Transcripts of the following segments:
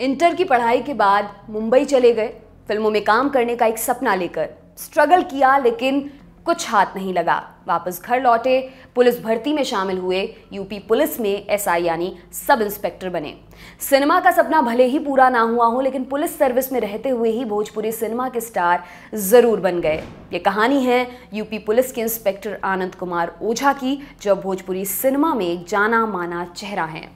inter की पढ़ाई के बाद मुंबई चले गए फिल्मों में काम करने का एक सपना लेकर स्ट्रगल किया लेकिन कुछ हाथ नहीं लगा वापस घर लौटे पुलिस भर्ती में शामिल हुए यूपी पुलिस में एसआई यानी सब इंस्पेक्टर बने सिनेमा का सपना भले ही पूरा ना हुआ हो लेकिन पुलिस सर्विस में रहते हुए ही भोजपुरी सिनेमा के स्टार ज़रूर बन गए ये कहानी है यूपी पुलिस के इंस्पेक्टर आनंद कुमार ओझा की जो भोजपुरी सिनेमा में एक जाना माना चेहरा है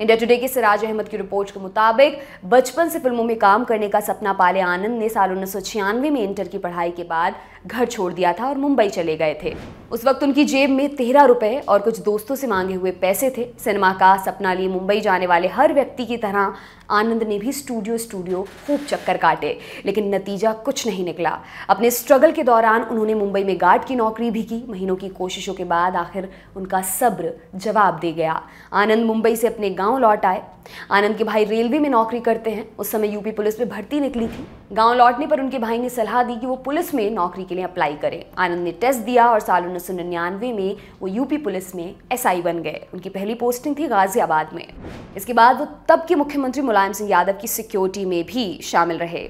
इंडिया टुडे के सिराज अहमद की रिपोर्ट के मुताबिक बचपन से फिल्मों में काम करने का सपना पाले आनंद ने साल उन्नीस में इंटर की पढ़ाई के बाद घर छोड़ दिया था और मुंबई चले गए थे उस वक्त उनकी जेब में तेरह रुपए और कुछ दोस्तों से मांगे हुए पैसे थे सिनेमा का सपना लिए मुंबई जाने वाले हर व्यक्ति की तरह आनंद ने भी स्टूडियो स्टूडियो खूब चक्कर काटे लेकिन नतीजा कुछ नहीं निकला अपने स्ट्रगल के दौरान उन्होंने मुंबई में गार्ड की नौकरी भी की महीनों की कोशिशों के बाद आखिर उनका सब्र जवाब दे गया आनंद मुंबई से अपने अपने गांव लौट आए आनंद के भाई रेलवे में नौकरी करते हैं उस समय यूपी पुलिस में भर्ती निकली थी गांव लौटने पर उनके भाई ने सलाह दी कि वो पुलिस में नौकरी के लिए अप्लाई करें आनंद ने टेस्ट दिया और साल उन्नीस में वो यूपी पुलिस में एस बन गए उनकी पहली पोस्टिंग थी गाजियाबाद में इसके बाद वो तब के मुख्यमंत्री मुलायम सिंह यादव की सिक्योरिटी में भी शामिल रहे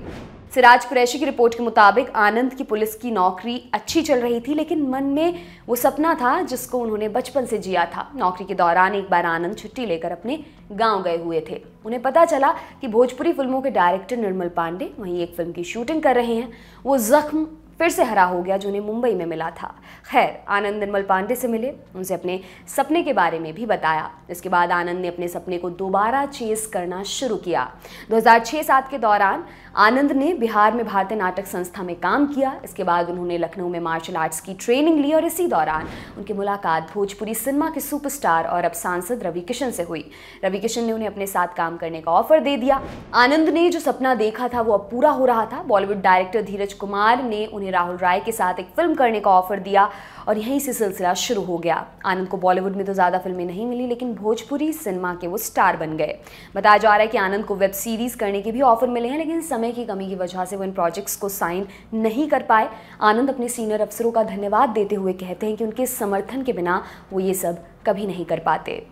सिराज कुरैशी की रिपोर्ट के मुताबिक आनंद की पुलिस की नौकरी अच्छी चल रही थी लेकिन मन में वो सपना था जिसको उन्होंने बचपन से जिया था नौकरी के दौरान एक बार आनंद छुट्टी लेकर अपने गांव गए हुए थे उन्हें पता चला कि भोजपुरी फिल्मों के डायरेक्टर निर्मल पांडे वहीं एक फिल्म की शूटिंग कर रहे हैं वो जख्म फिर से हरा हो गया जो उन्हें मुंबई में मिला था खैर आनंद निर्मल पांडे से मिले उनसे अपने सपने के बारे में भी बताया इसके बाद आनंद ने अपने सपने को दोबारा चेस करना शुरू किया 2006 हजार के दौरान आनंद ने बिहार में भारतीय नाटक संस्था में काम किया इसके बाद उन्होंने लखनऊ में मार्शल आर्ट्स की ट्रेनिंग ली और इसी दौरान उनकी मुलाकात भोजपुरी सिनेमा के सुपरस्टार और अब सांसद रवि किशन से हुई रवि किशन ने उन्हें अपने साथ काम करने का ऑफर दे दिया आनंद ने जो सपना देखा था वो अब पूरा हो रहा था बॉलीवुड डायरेक्टर धीरज कुमार ने उन्हें उन्हें राहुल राय के साथ एक फिल्म करने का ऑफर दिया और यहीं से सिलसिला शुरू हो गया आनंद को बॉलीवुड में तो ज़्यादा फिल्में नहीं मिली लेकिन भोजपुरी सिनेमा के वो स्टार बन गए बताया जा रहा है कि आनंद को वेब सीरीज़ करने के भी ऑफर मिले हैं लेकिन समय की कमी की वजह से वो इन प्रोजेक्ट्स को साइन नहीं कर पाए आनंद अपने सीनियर अफसरों का धन्यवाद देते हुए कहते हैं कि उनके समर्थन के बिना वो ये सब कभी नहीं कर पाते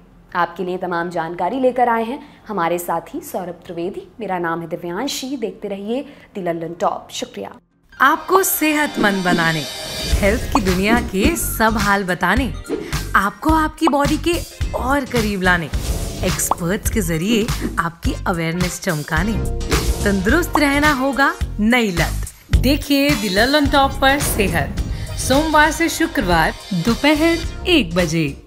आपके लिए तमाम जानकारी लेकर आए हैं हमारे साथी सौरभ त्रिवेदी मेरा नाम है दिव्यांशी देखते रहिए दी टॉप शुक्रिया आपको सेहतमंद बनाने हेल्थ की दुनिया के सब हाल बताने आपको आपकी बॉडी के और करीब लाने एक्सपर्ट्स के जरिए आपकी अवेयरनेस चमकाने तंदुरुस्त रहना होगा नई लत देखिए दिलन टॉप पर सेहत सोमवार से शुक्रवार दोपहर एक बजे